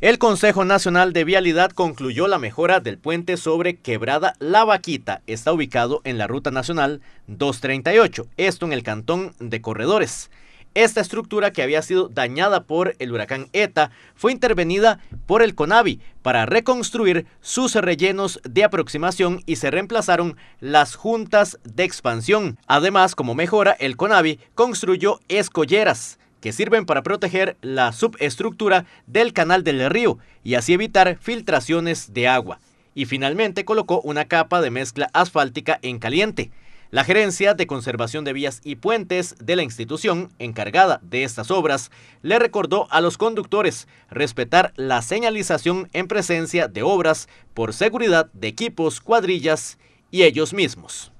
El Consejo Nacional de Vialidad concluyó la mejora del puente sobre Quebrada La Vaquita. Está ubicado en la Ruta Nacional 238, esto en el cantón de Corredores. Esta estructura que había sido dañada por el huracán ETA fue intervenida por el CONAVI para reconstruir sus rellenos de aproximación y se reemplazaron las juntas de expansión. Además, como mejora, el CONAVI construyó escolleras que sirven para proteger la subestructura del canal del río y así evitar filtraciones de agua. Y finalmente colocó una capa de mezcla asfáltica en caliente. La gerencia de conservación de vías y puentes de la institución encargada de estas obras le recordó a los conductores respetar la señalización en presencia de obras por seguridad de equipos, cuadrillas y ellos mismos.